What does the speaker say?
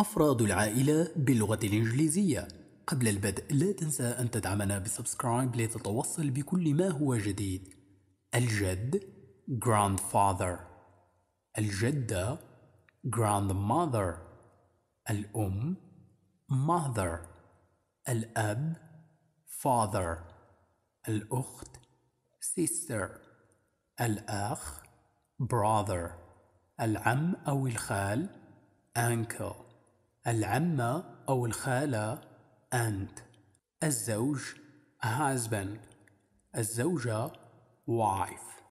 أفراد العائلة باللغة الإنجليزية قبل البدء لا تنسى أن تدعمنا بسبسكرايب لتتوصل بكل ما هو جديد الجد grandfather الجدة grandmother الأم mother الأب father الأخت sister الأخ brother العم أو الخال uncle العمة أو الخالة أنت الزوج husband الزوجة wife